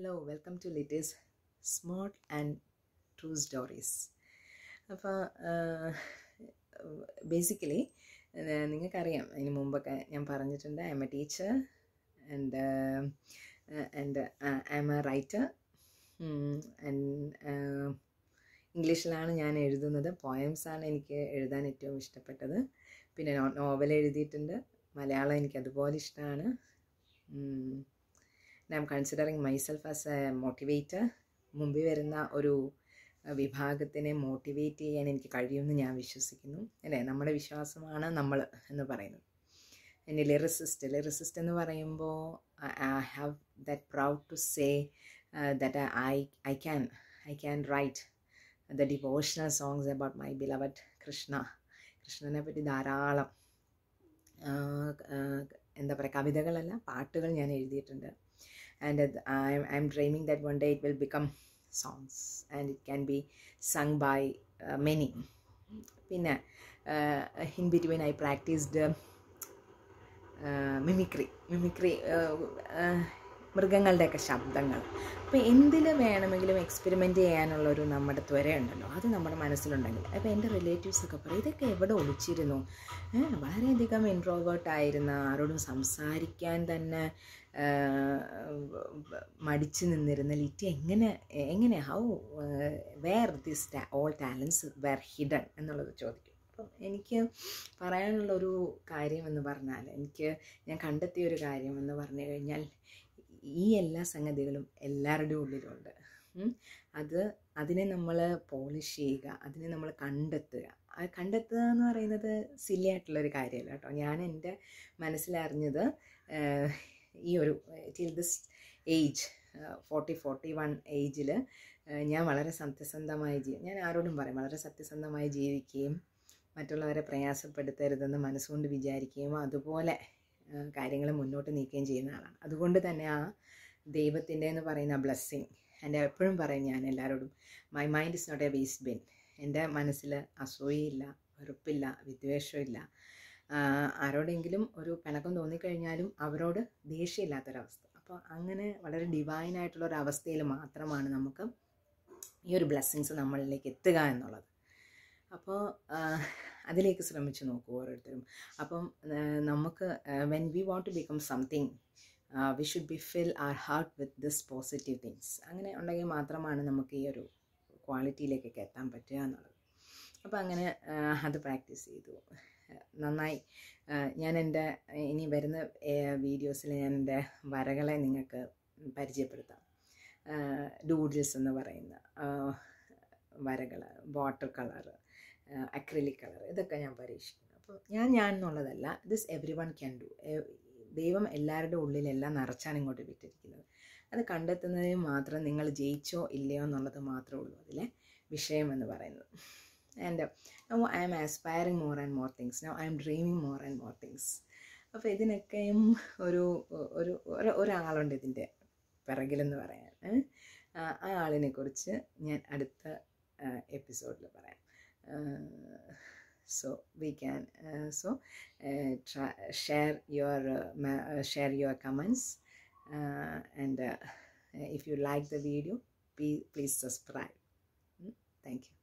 Hello welcome to latest smart and true stories അപ്പോൾ basically നിങ്ങൾക്കറിയാം അതിന് മുമ്പൊക്കെ ഞാൻ പറഞ്ഞിട്ടുണ്ട് I'm a teacher and and I'm a writer and ഇംഗ്ലീഷിലാണ് ഞാൻ എഴുതുന്നത് പോയംസാണ് എനിക്ക് എഴുതാൻ ഏറ്റവും ഇഷ്ടപ്പെട്ടത് പിന്നെ നോവൽ എഴുതിയിട്ടുണ്ട് മലയാളം എനിക്ക് അതുപോലെ ഇഷ്ടമാണ് I'm considering myself as a motivator മുമ്പിൽ വരുന്ന ഒരു വിഭാഗത്തിനെ മോട്ടിവേറ്റ് ചെയ്യാൻ എനിക്ക് കഴിയുമെന്ന് ഞാൻ വിശ്വസിക്കുന്നു അല്ലേ നമ്മുടെ വിശ്വാസമാണ് നമ്മൾ എന്ന് പറയുന്നത് എൻ്റെ ലിറിസിസ്റ്റ് ലിറിസിസ്റ്റ് എന്ന് പറയുമ്പോൾ I have that proud to say that I I can I can write the devotional songs about my beloved Krishna കൃഷ്ണനെ പറ്റി ധാരാളം എന്താ പറയുക കവിതകളല്ല പാട്ടുകൾ ഞാൻ എഴുതിയിട്ടുണ്ട് and I'm I'm dreaming that one day it will become songs and it can be sung by many പിന്നെ in between I practised mimicry mimicry മൃഗങ്ങളുടെയൊക്കെ ശബ്ദങ്ങൾ അപ്പോൾ എന്തിൽ വേണമെങ്കിലും എക്സ്പെരിമെൻറ്റ് ചെയ്യാനുള്ളൊരു ഒരു നമ്മുടെ ത്വര ഉണ്ടല്ലോ അത് നമ്മുടെ മനസ്സിലുണ്ടെങ്കിൽ അപ്പോൾ എൻ്റെ റിലേറ്റീവ്സൊക്കെ പറയും ഇതൊക്കെ എവിടെ ഒളിച്ചിരുന്നു വളരെയധികം ഇൻട്രോവേർട്ടായിരുന്ന ആരോടും സംസാരിക്കാൻ തന്നെ മടിച്ചു നിന്നിരുന്ന ലിറ്റ് എങ്ങനെ എങ്ങനെ how were this all talents were hidden എന്നുള്ളത് ചോദിക്കും അപ്പം എനിക്ക് പറയാനുള്ള ഒരു എന്ന് പറഞ്ഞാൽ എനിക്ക് ഞാൻ കണ്ടെത്തിയ ഒരു എന്ന് പറഞ്ഞു കഴിഞ്ഞാൽ ഈ എല്ലാ സംഗതികളും എല്ലാവരുടെയും ഉള്ളിലുണ്ട് അത് അതിനെ നമ്മൾ പോളിഷ് ചെയ്യുക അതിനെ നമ്മൾ കണ്ടെത്തുക ആ കണ്ടെത്തുക എന്ന് പറയുന്നത് സില്ലി ആയിട്ടുള്ളൊരു കാര്യമല്ല കേട്ടോ ഞാൻ എൻ്റെ മനസ്സിലറിഞ്ഞത് ഈ ഒരു till this age forty forty one ഏജിൽ ഞാൻ വളരെ സത്യസന്ധമായി ജീവി ഞാൻ ആരോടും പറയും വളരെ സത്യസന്ധമായി ജീവിക്കുകയും മറ്റുള്ളവരെ പ്രയാസപ്പെടുത്തരുതെന്ന് മനസ്സുകൊണ്ട് വിചാരിക്കുകയും അതുപോലെ കാര്യങ്ങൾ മുന്നോട്ട് നീക്കുകയും ചെയ്യുന്ന ആളാണ് അതുകൊണ്ട് തന്നെ ആ ദൈവത്തിൻ്റെ എന്ന് പറയുന്ന ബ്ലെസ്സിങ് എൻ്റെ എപ്പോഴും പറയും ഞാൻ എല്ലാവരോടും my mind is not a waste bin എൻ്റെ മനസ്സിൽ അസൂയയില്ല വെറുപ്പില്ല വിദ്വേഷമില്ല ആരോടെങ്കിലും ഒരു പിണക്കം തോന്നിക്കഴിഞ്ഞാലും അവരോട് ദേഷ്യമില്ലാത്തൊരവസ്ഥ അപ്പോൾ അങ്ങനെ വളരെ ഡിവൈനായിട്ടുള്ള ഒരു അവസ്ഥയിൽ മാത്രമാണ് നമുക്ക് ഈ ഒരു ബ്ലെസ്സിങ്സ് നമ്മളിലേക്ക് എത്തുക എന്നുള്ളത് അപ്പോൾ അതിലേക്ക് ശ്രമിച്ചു നോക്കൂ ഓരോരുത്തരും അപ്പം നമുക്ക് when we want to become something we should be fill our heart with this positive things അങ്ങനെ ഉണ്ടെങ്കിൽ മാത്രമാണ് നമുക്ക് ഈ ഒരു ക്വാളിറ്റിയിലേക്കൊക്കെ എത്താൻ പറ്റുക എന്നുള്ളത് അപ്പോൾ അങ്ങനെ അത് പ്രാക്ടീസ് ചെയ്തു നന്നായി ഞാൻ എൻ്റെ ഇനി വരുന്ന വീഡിയോസിൽ ഞാൻ എൻ്റെ വരകളെ നിങ്ങൾക്ക് പരിചയപ്പെടുത്താം ഡൂഡിൽസ് എന്ന് പറയുന്ന വരകൾ വാട്ടർ കളർ അക്രിലിക് കളർ ഇതൊക്കെ ഞാൻ പരീക്ഷിക്കുന്നു അപ്പോൾ ഞാൻ ഞാൻ എന്നുള്ളതല്ല this everyone can do ദൈവം എല്ലാവരുടെ ഉള്ളിലെല്ലാം നിറച്ചാണ് ഇങ്ങോട്ട് വിട്ടിരിക്കുന്നത് അത് കണ്ടെത്തുന്നതിന് മാത്രം നിങ്ങൾ ജയിച്ചോ ഇല്ലയോ എന്നുള്ളത് മാത്രമേ ഉള്ളൂ അതിലെ വിഷയം എന്ന് പറയുന്നത് and I am aspiring more and more things no I am dreaming more and more things അപ്പോൾ ഇതിനൊക്കെയും ഒരു ഒരു ഒരാളുണ്ട് ഇതിൻ്റെ പിറകിലെന്ന് പറയാൻ ആ ആളിനെക്കുറിച്ച് ഞാൻ അടുത്ത എപ്പിസോഡിൽ പറയാം Uh, so we can uh, so uh, try, share your share your comments and if you like the video please, please subscribe hmm? thank you